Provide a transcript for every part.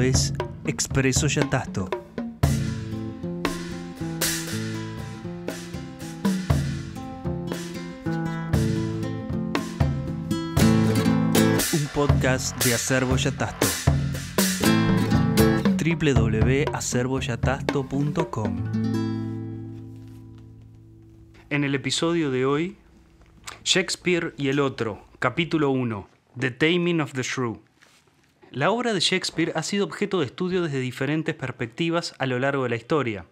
es Expreso Yatasto. Un podcast de Acervo Yatasto. www.acerboyatasto.com En el episodio de hoy, Shakespeare y el otro, capítulo 1, The Taming of the Shrew. La obra de Shakespeare ha sido objeto de estudio desde diferentes perspectivas a lo largo de la historia.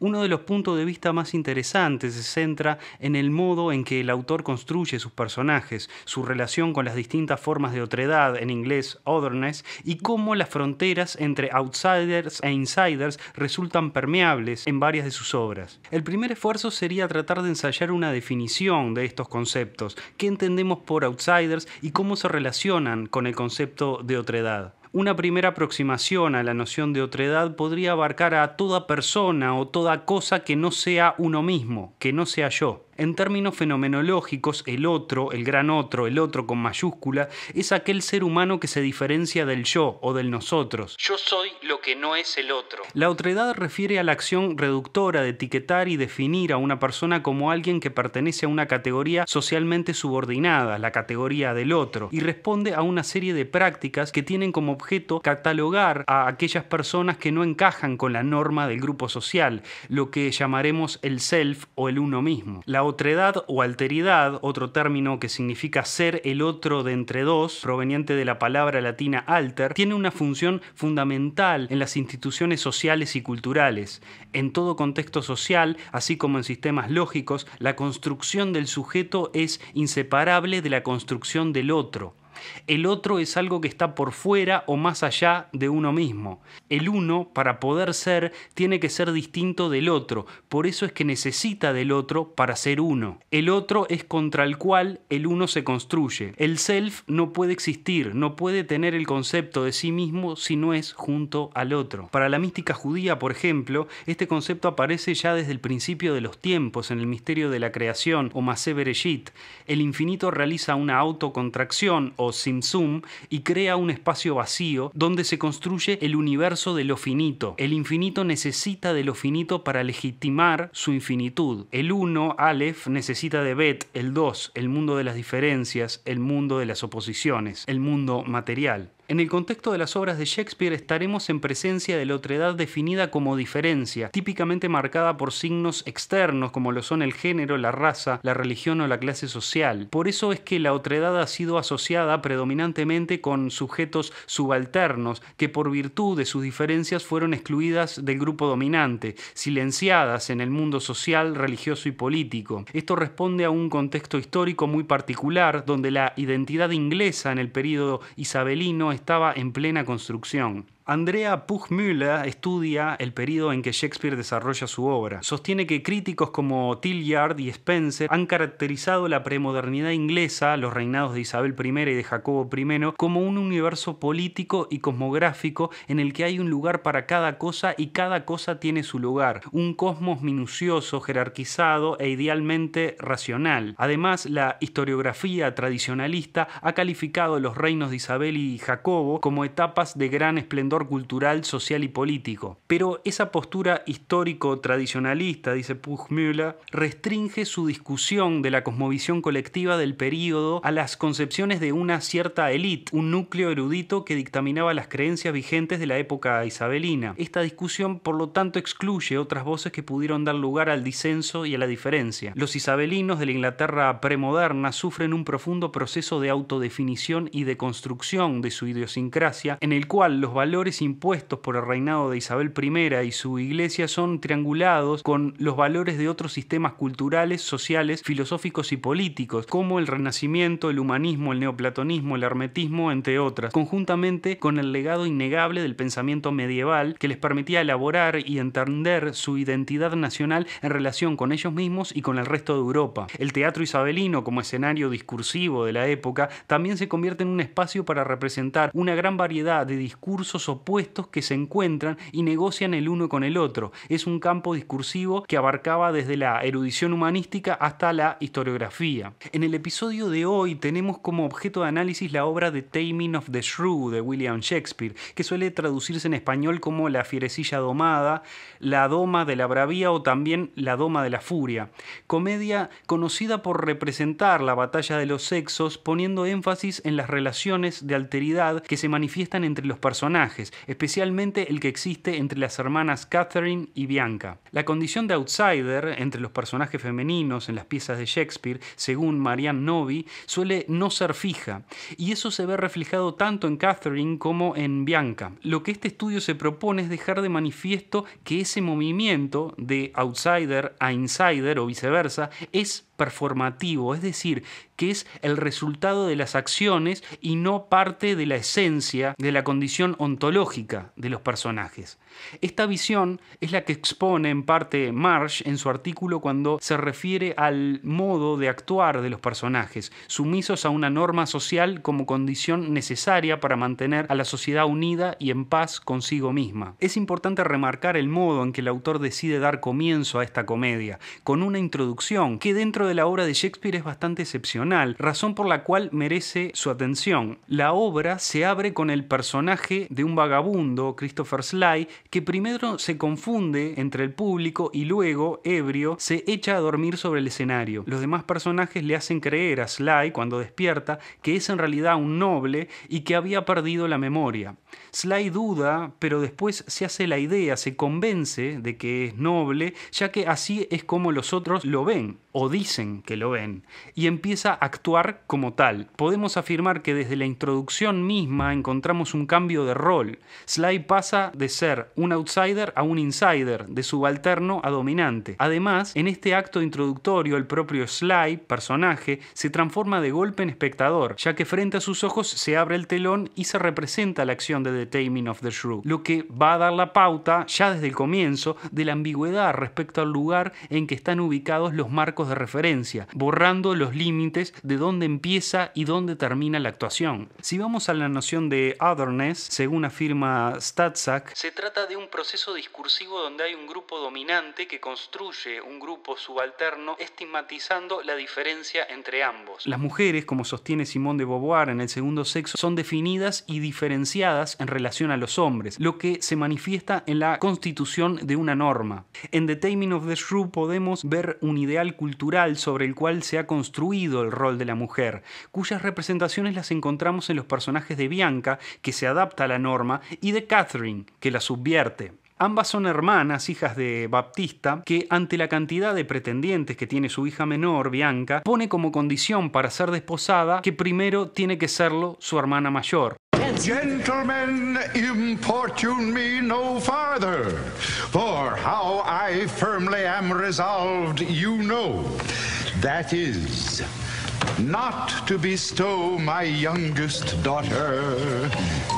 Uno de los puntos de vista más interesantes se centra en el modo en que el autor construye sus personajes, su relación con las distintas formas de otredad, en inglés otherness, y cómo las fronteras entre outsiders e insiders resultan permeables en varias de sus obras. El primer esfuerzo sería tratar de ensayar una definición de estos conceptos, qué entendemos por outsiders y cómo se relacionan con el concepto de otredad. Una primera aproximación a la noción de otredad podría abarcar a toda persona o toda cosa que no sea uno mismo, que no sea yo. En términos fenomenológicos, el otro, el gran otro, el otro con mayúscula, es aquel ser humano que se diferencia del yo o del nosotros. Yo soy lo que no es el otro. La otredad refiere a la acción reductora de etiquetar y definir a una persona como alguien que pertenece a una categoría socialmente subordinada, la categoría del otro, y responde a una serie de prácticas que tienen como objeto catalogar a aquellas personas que no encajan con la norma del grupo social, lo que llamaremos el self o el uno mismo. La otredad o alteridad, otro término que significa ser el otro de entre dos, proveniente de la palabra latina alter, tiene una función fundamental en las instituciones sociales y culturales. En todo contexto social, así como en sistemas lógicos, la construcción del sujeto es inseparable de la construcción del otro. El otro es algo que está por fuera o más allá de uno mismo. El uno, para poder ser, tiene que ser distinto del otro, por eso es que necesita del otro para ser uno. El otro es contra el cual el uno se construye. El self no puede existir, no puede tener el concepto de sí mismo si no es junto al otro. Para la mística judía, por ejemplo, este concepto aparece ya desde el principio de los tiempos en el misterio de la creación o Masé El infinito realiza una autocontracción o sin Simsum y crea un espacio vacío donde se construye el universo de lo finito. El infinito necesita de lo finito para legitimar su infinitud. El 1, Aleph, necesita de Bet, el 2, el mundo de las diferencias, el mundo de las oposiciones, el mundo material. En el contexto de las obras de Shakespeare estaremos en presencia de la otredad definida como diferencia, típicamente marcada por signos externos como lo son el género, la raza, la religión o la clase social. Por eso es que la otredad ha sido asociada predominantemente con sujetos subalternos que por virtud de sus diferencias fueron excluidas del grupo dominante, silenciadas en el mundo social, religioso y político. Esto responde a un contexto histórico muy particular donde la identidad inglesa en el período isabelino estaba en plena construcción Andrea Puchmüller estudia el periodo en que Shakespeare desarrolla su obra. Sostiene que críticos como Tillyard y Spencer han caracterizado la premodernidad inglesa, los reinados de Isabel I y de Jacobo I, como un universo político y cosmográfico en el que hay un lugar para cada cosa y cada cosa tiene su lugar, un cosmos minucioso, jerarquizado e idealmente racional. Además, la historiografía tradicionalista ha calificado los reinos de Isabel y Jacobo como etapas de gran esplendor cultural, social y político. Pero esa postura histórico-tradicionalista, dice Puchmüller, restringe su discusión de la cosmovisión colectiva del período a las concepciones de una cierta élite, un núcleo erudito que dictaminaba las creencias vigentes de la época isabelina. Esta discusión, por lo tanto, excluye otras voces que pudieron dar lugar al disenso y a la diferencia. Los isabelinos de la Inglaterra premoderna sufren un profundo proceso de autodefinición y de construcción de su idiosincrasia, en el cual los valores impuestos por el reinado de Isabel I y su iglesia son triangulados con los valores de otros sistemas culturales, sociales, filosóficos y políticos, como el renacimiento, el humanismo, el neoplatonismo, el hermetismo, entre otras, conjuntamente con el legado innegable del pensamiento medieval que les permitía elaborar y entender su identidad nacional en relación con ellos mismos y con el resto de Europa. El teatro isabelino como escenario discursivo de la época también se convierte en un espacio para representar una gran variedad de discursos o puestos que se encuentran y negocian el uno con el otro. Es un campo discursivo que abarcaba desde la erudición humanística hasta la historiografía. En el episodio de hoy tenemos como objeto de análisis la obra The Taming of the Shrew de William Shakespeare, que suele traducirse en español como La fierecilla domada, La doma de la bravía o también La doma de la furia. Comedia conocida por representar la batalla de los sexos poniendo énfasis en las relaciones de alteridad que se manifiestan entre los personajes especialmente el que existe entre las hermanas Catherine y Bianca. La condición de outsider entre los personajes femeninos en las piezas de Shakespeare, según Marianne Novi, suele no ser fija, y eso se ve reflejado tanto en Catherine como en Bianca. Lo que este estudio se propone es dejar de manifiesto que ese movimiento de outsider a insider o viceversa es performativo, es decir, que es el resultado de las acciones y no parte de la esencia de la condición ontológica de los personajes. Esta visión es la que expone en parte Marsh en su artículo cuando se refiere al modo de actuar de los personajes, sumisos a una norma social como condición necesaria para mantener a la sociedad unida y en paz consigo misma. Es importante remarcar el modo en que el autor decide dar comienzo a esta comedia, con una introducción que dentro de la obra de Shakespeare es bastante excepcional, razón por la cual merece su atención. La obra se abre con el personaje de un vagabundo, Christopher Sly, que primero se confunde entre el público y luego, ebrio, se echa a dormir sobre el escenario. Los demás personajes le hacen creer a Sly, cuando despierta, que es en realidad un noble y que había perdido la memoria. Sly duda, pero después se hace la idea, se convence de que es noble, ya que así es como los otros lo ven, o dicen que lo ven, y empieza a actuar como tal. Podemos afirmar que desde la introducción misma encontramos un cambio de rol Sly pasa de ser un outsider a un insider, de subalterno a dominante. Además, en este acto introductorio, el propio Sly, personaje, se transforma de golpe en espectador, ya que frente a sus ojos se abre el telón y se representa la acción de The Taming of the Shrew, lo que va a dar la pauta, ya desde el comienzo, de la ambigüedad respecto al lugar en que están ubicados los marcos de referencia, borrando los límites de dónde empieza y dónde termina la actuación. Si vamos a la noción de otherness, según afirma Statsak, se trata de un proceso discursivo donde hay un grupo dominante que construye un grupo subalterno estigmatizando la diferencia entre ambos. Las mujeres, como sostiene Simone de Beauvoir en el segundo sexo, son definidas y diferenciadas en relación a los hombres, lo que se manifiesta en la constitución de una norma. En The Taming of the Shrew podemos ver un ideal cultural sobre el cual se ha construido el rol de la mujer, cuyas representaciones las encontramos en los personajes de Bianca, que se adapta a la norma y de Catherine, que la subvierte. Ambas son hermanas, hijas de Baptista, que ante la cantidad de pretendientes que tiene su hija menor, Bianca, pone como condición para ser desposada que primero tiene que serlo su hermana mayor. Gentlemen, importune me no farther, for how I firmly am resolved, you know. That is not to bestow my youngest daughter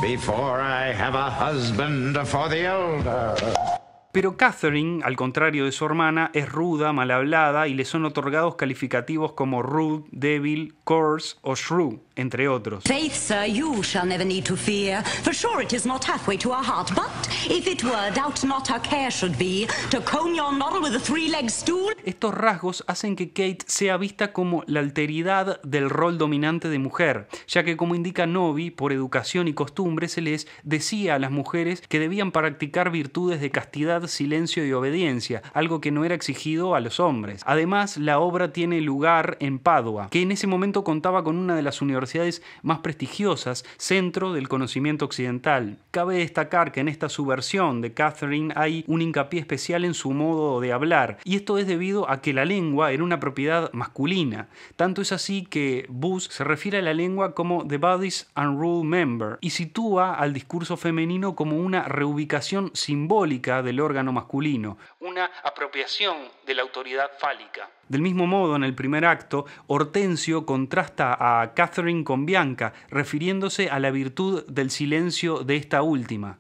before I have a husband for the elder. Pero Catherine, al contrario de su hermana, es ruda, malhablada y le son otorgados calificativos como rude, débil, coarse o shrew, entre otros. Faith, you shall never need to fear, for sure it is not to our heart, but if it were, not care should be to your with a three-legged stool. Estos rasgos hacen que Kate sea vista como la alteridad del rol dominante de mujer, ya que como indica Novi, por educación y costumbre se les decía a las mujeres que debían practicar virtudes de castidad silencio y obediencia, algo que no era exigido a los hombres. Además, la obra tiene lugar en Padua, que en ese momento contaba con una de las universidades más prestigiosas, centro del conocimiento occidental. Cabe destacar que en esta subversión de Catherine hay un hincapié especial en su modo de hablar, y esto es debido a que la lengua era una propiedad masculina. Tanto es así que Bus se refiere a la lengua como The Body's Rule Member y sitúa al discurso femenino como una reubicación simbólica del órgano masculino, una apropiación de la autoridad fálica. Del mismo modo, en el primer acto, Hortensio contrasta a Catherine con Bianca, refiriéndose a la virtud del silencio de esta última.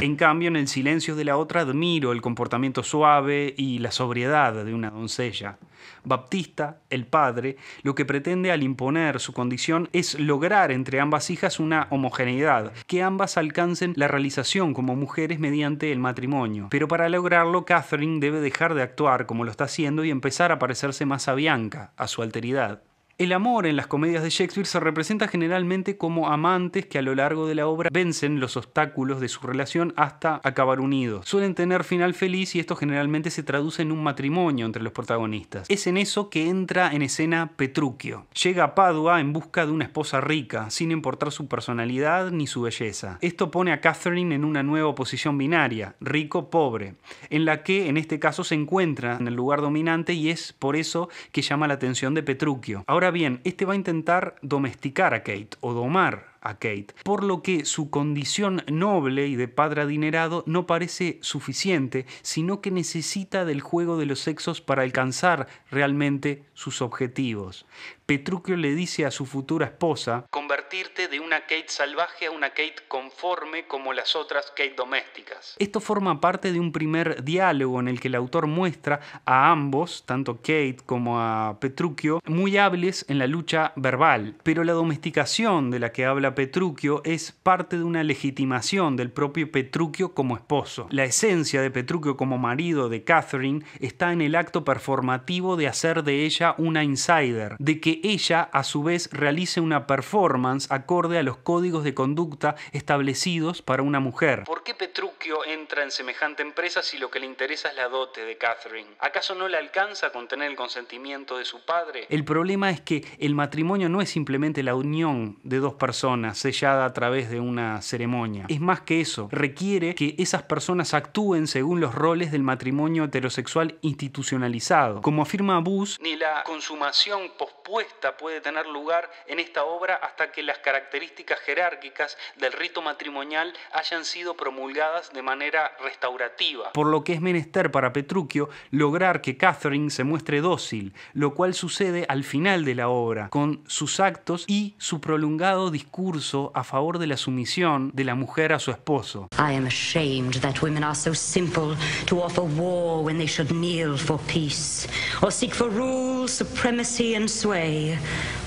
En cambio, en el silencio de la otra admiro el comportamiento suave y la sobriedad de una doncella. Baptista, el padre, lo que pretende al imponer su condición es lograr entre ambas hijas una homogeneidad, que ambas alcancen la realización como mujeres mediante el matrimonio. Pero para lograrlo, Catherine debe dejar de actuar como lo está haciendo y empezar a parecerse más a Bianca, a su alteridad. El amor en las comedias de Shakespeare se representa generalmente como amantes que a lo largo de la obra vencen los obstáculos de su relación hasta acabar unidos. Suelen tener final feliz y esto generalmente se traduce en un matrimonio entre los protagonistas. Es en eso que entra en escena Petruchio. Llega a Padua en busca de una esposa rica, sin importar su personalidad ni su belleza. Esto pone a Catherine en una nueva posición binaria, rico-pobre, en la que en este caso se encuentra en el lugar dominante y es por eso que llama la atención de Petruchio. Ahora bien, este va a intentar domesticar a Kate o domar a Kate, por lo que su condición noble y de padre adinerado no parece suficiente, sino que necesita del juego de los sexos para alcanzar realmente sus objetivos. Petruchio le dice a su futura esposa, convertirte de una Kate salvaje a una Kate conforme como las otras Kate domésticas. Esto forma parte de un primer diálogo en el que el autor muestra a ambos, tanto Kate como a Petruchio, muy hábiles en la lucha verbal, pero la domesticación de la que habla Petruchio es parte de una legitimación del propio Petruchio como esposo. La esencia de Petruchio como marido de Catherine está en el acto performativo de hacer de ella una insider, de que ella a su vez realice una performance acorde a los códigos de conducta establecidos para una mujer. ¿Por qué Petruchio entra en semejante empresa si lo que le interesa es la dote de Catherine? ¿Acaso no le alcanza con tener el consentimiento de su padre? El problema es que el matrimonio no es simplemente la unión de dos personas, sellada a través de una ceremonia. Es más que eso, requiere que esas personas actúen según los roles del matrimonio heterosexual institucionalizado. Como afirma Bush, ni la consumación pospuesta puede tener lugar en esta obra hasta que las características jerárquicas del rito matrimonial hayan sido promulgadas de manera restaurativa. Por lo que es menester para Petruchio lograr que Catherine se muestre dócil, lo cual sucede al final de la obra, con sus actos y su prolongado discurso discurso a favor de la sumisión de la mujer a su esposo. I am ashamed that women are so simple to offer war when they should kneel for peace or seek for rule, supremacy and sway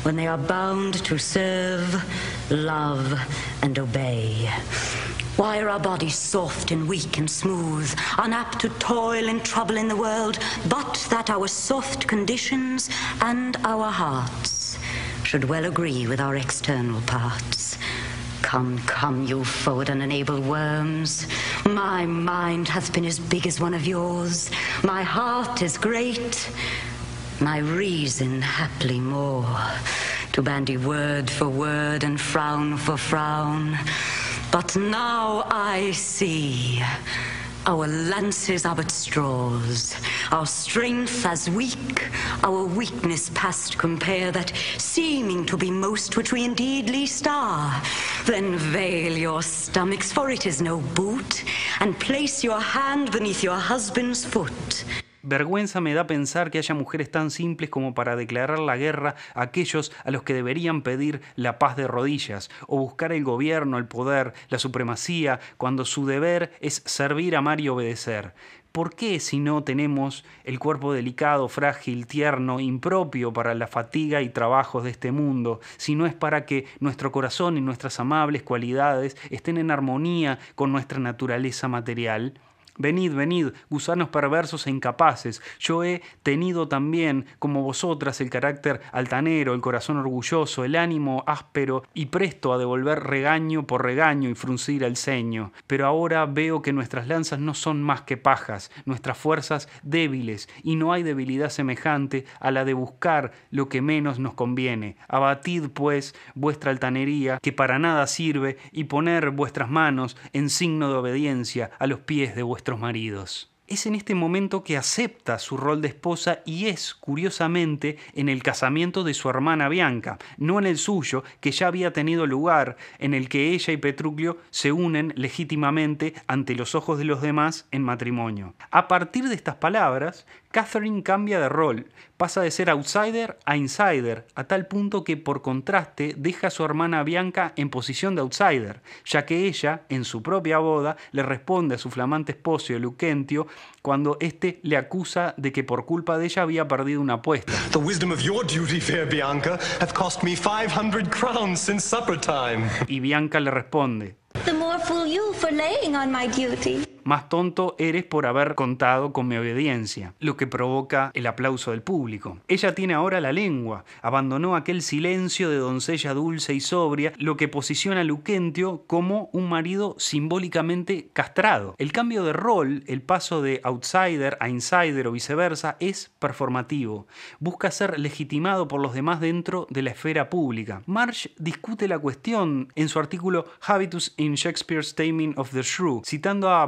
when they are bound to serve, love and obey. Why are our bodies soft and weak and smooth, unapt to toil and trouble in the world, but that our soft conditions and our hearts should well agree with our external parts. Come, come, you forward and enable worms. My mind hath been as big as one of yours. My heart is great. My reason haply more. To bandy word for word and frown for frown. But now I see. Our lances are but straws, our strength as weak, our weakness past compare, that seeming to be most which we indeed least are. Then veil your stomachs, for it is no boot, and place your hand beneath your husband's foot. Vergüenza me da pensar que haya mujeres tan simples como para declarar la guerra a aquellos a los que deberían pedir la paz de rodillas, o buscar el gobierno, el poder, la supremacía, cuando su deber es servir, amar y obedecer. ¿Por qué si no tenemos el cuerpo delicado, frágil, tierno, impropio para la fatiga y trabajos de este mundo, si no es para que nuestro corazón y nuestras amables cualidades estén en armonía con nuestra naturaleza material? Venid, venid, gusanos perversos e incapaces, yo he tenido también, como vosotras, el carácter altanero, el corazón orgulloso, el ánimo áspero y presto a devolver regaño por regaño y fruncir el ceño. Pero ahora veo que nuestras lanzas no son más que pajas, nuestras fuerzas débiles, y no hay debilidad semejante a la de buscar lo que menos nos conviene. Abatid, pues, vuestra altanería, que para nada sirve, y poner vuestras manos en signo de obediencia a los pies de vuestra maridos. Es en este momento que acepta su rol de esposa y es, curiosamente, en el casamiento de su hermana Bianca, no en el suyo, que ya había tenido lugar, en el que ella y Petruclio se unen legítimamente ante los ojos de los demás en matrimonio. A partir de estas palabras, Catherine cambia de rol, pasa de ser outsider a insider, a tal punto que por contraste deja a su hermana Bianca en posición de outsider, ya que ella, en su propia boda, le responde a su flamante esposo Luquentio cuando éste le acusa de que por culpa de ella había perdido una apuesta. The wisdom of your duty, fair Bianca, cost me 500 crowns since supper time. Y Bianca le responde. The more fool you for laying on my duty más tonto eres por haber contado con mi obediencia, lo que provoca el aplauso del público. Ella tiene ahora la lengua, abandonó aquel silencio de doncella dulce y sobria, lo que posiciona a Luquentio como un marido simbólicamente castrado. El cambio de rol, el paso de outsider a insider o viceversa, es performativo. Busca ser legitimado por los demás dentro de la esfera pública. Marsh discute la cuestión en su artículo Habitus in Shakespeare's Taming of the Shrew, citando a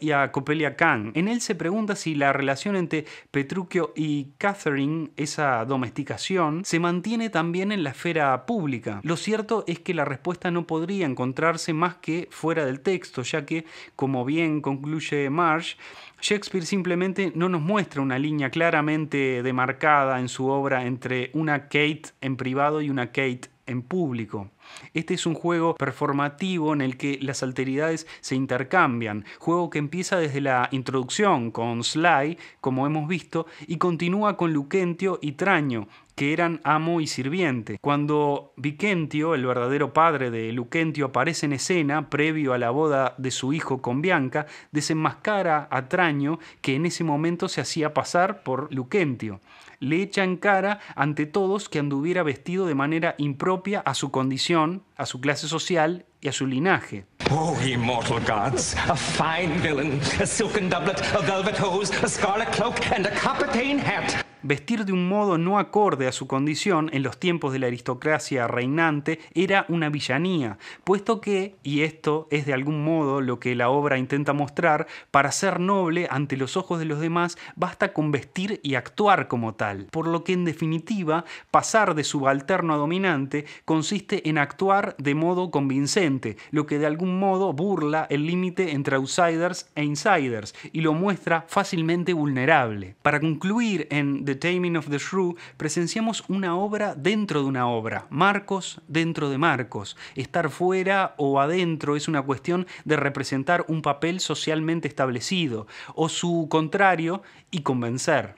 y a Coppelia Kahn. En él se pregunta si la relación entre Petruchio y Catherine, esa domesticación, se mantiene también en la esfera pública. Lo cierto es que la respuesta no podría encontrarse más que fuera del texto, ya que, como bien concluye Marsh, Shakespeare simplemente no nos muestra una línea claramente demarcada en su obra entre una Kate en privado y una Kate en público. Este es un juego performativo en el que las alteridades se intercambian, juego que empieza desde la introducción con Sly, como hemos visto, y continúa con Luquentio y Traño, que eran amo y sirviente. Cuando Vicentio, el verdadero padre de Luquentio, aparece en escena previo a la boda de su hijo con Bianca, desenmascara a Traño, que en ese momento se hacía pasar por Luquentio le echa en cara ante todos que anduviera vestido de manera impropia a su condición, a su clase social y a su linaje. Oh, immortal gods, a fine villain, a silken doublet, a velvet hose, a scarlet cloak and a cockatane hat vestir de un modo no acorde a su condición en los tiempos de la aristocracia reinante era una villanía, puesto que, y esto es de algún modo lo que la obra intenta mostrar, para ser noble ante los ojos de los demás basta con vestir y actuar como tal, por lo que en definitiva pasar de subalterno a dominante consiste en actuar de modo convincente, lo que de algún modo burla el límite entre outsiders e insiders y lo muestra fácilmente vulnerable. Para concluir en The Taming of the Shrew, presenciamos una obra dentro de una obra, marcos dentro de marcos. Estar fuera o adentro es una cuestión de representar un papel socialmente establecido, o su contrario, y convencer.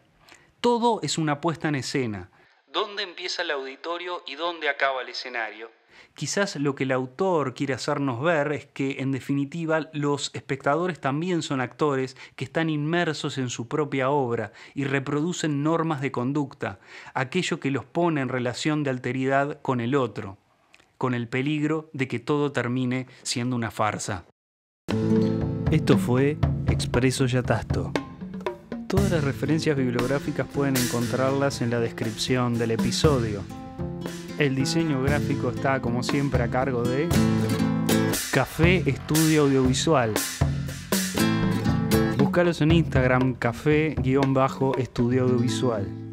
Todo es una puesta en escena. ¿Dónde empieza el auditorio y dónde acaba el escenario? quizás lo que el autor quiere hacernos ver es que, en definitiva, los espectadores también son actores que están inmersos en su propia obra y reproducen normas de conducta, aquello que los pone en relación de alteridad con el otro, con el peligro de que todo termine siendo una farsa. Esto fue Expreso Yatasto. Todas las referencias bibliográficas pueden encontrarlas en la descripción del episodio. El diseño gráfico está como siempre a cargo de Café Estudio Audiovisual. Búscalos en Instagram, café-estudio audiovisual.